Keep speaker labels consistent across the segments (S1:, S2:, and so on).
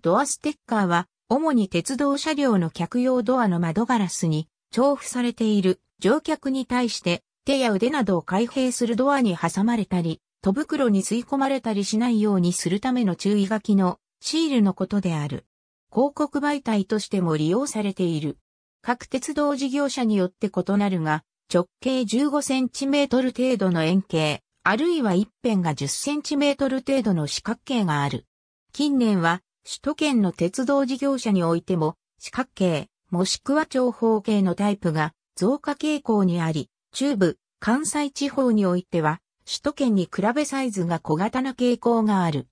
S1: ドアステッカーは、主に鉄道車両の客用ドアの窓ガラスに重複されている乗客に対して手や腕などを開閉するドアに挟まれたり、戸袋に吸い込まれたりしないようにするための注意書きのシールのことである。広告媒体としても利用されている。各鉄道事業者によって異なるが、直径15センチメートル程度の円形、あるいは一辺が10センチメートル程度の四角形がある。近年は首都圏の鉄道事業者においても、四角形、もしくは長方形のタイプが増加傾向にあり、中部、関西地方においては、首都圏に比べサイズが小型な傾向がある。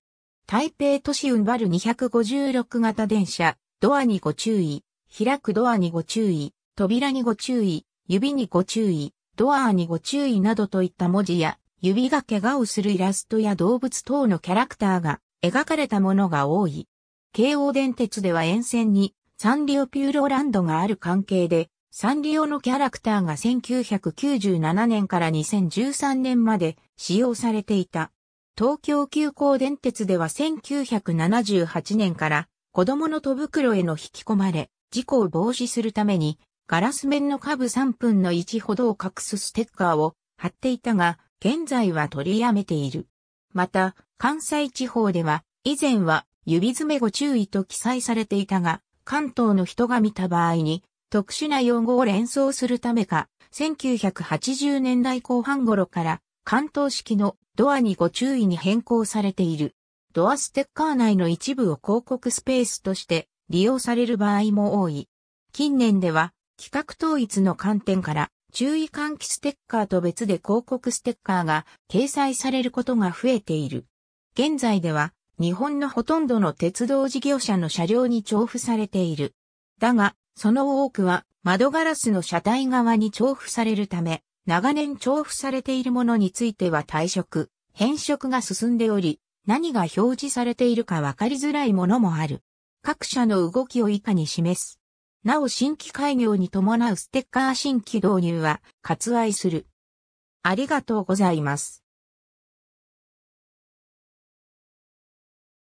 S1: 台北都市運バル256型電車、ドアにご注意、開くドアにご注意、扉にご注意、指にご注意、ドアにご注意などといった文字や、指が怪我をするイラストや動物等のキャラクターが描かれたものが多い。京王電鉄では沿線にサンリオピューロランドがある関係で、サンリオのキャラクターが1997年から2013年まで使用されていた。東京急行電鉄では1978年から子供の戸袋への引き込まれ、事故を防止するためにガラス面の下部3分の1ほどを隠すステッカーを貼っていたが、現在は取りやめている。また、関西地方では、以前は指詰めご注意と記載されていたが、関東の人が見た場合に、特殊な用語を連想するためか、1980年代後半頃から関東式のドアにご注意に変更されている。ドアステッカー内の一部を広告スペースとして利用される場合も多い。近年では規格統一の観点から注意喚起ステッカーと別で広告ステッカーが掲載されることが増えている。現在では日本のほとんどの鉄道事業者の車両に重複されている。だが、その多くは窓ガラスの車体側に重複されるため、長年重複されているものについては退色、変色が進んでおり、何が表示されているかわかりづらいものもある。各社の動きを以下に示す。なお新規開業に伴うステッカー新規導入は割愛する。ありがとうございます。